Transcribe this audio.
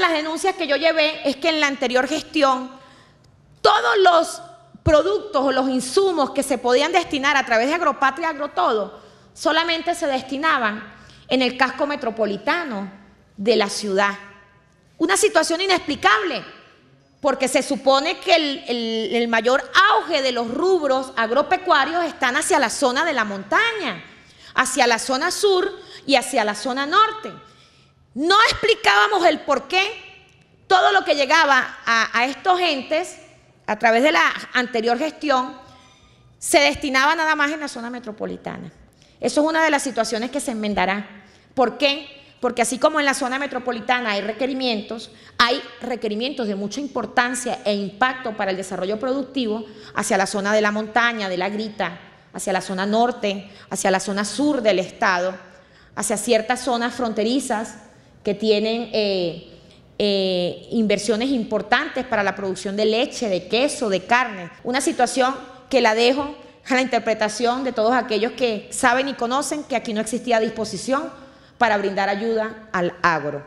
las denuncias que yo llevé es que en la anterior gestión todos los productos o los insumos que se podían destinar a través de Agropatria Agrotodo solamente se destinaban en el casco metropolitano de la ciudad. Una situación inexplicable, porque se supone que el, el mayor auge de los rubros agropecuarios están hacia la zona de la montaña, hacia la zona sur y hacia la zona norte. No explicábamos el por qué todo lo que llegaba a, estos entes a través de la anterior gestión se destinaba nada más en la zona metropolitana. Eso es una de las situaciones que se enmendará. ¿Por qué? Porque así como en la zona metropolitana hay requerimientos, hay requerimientos de mucha importancia e impacto para el desarrollo productivo hacia la zona de la montaña, de la grita, hacia la zona norte, hacia la zona sur del estado, hacia ciertas zonas fronterizas, que tienen eh, eh, inversiones importantes para la producción de leche, de queso, de carne. Una situación que la dejo a la interpretación de todos aquellos que saben y conocen que aquí no existía disposición para brindar ayuda al agro.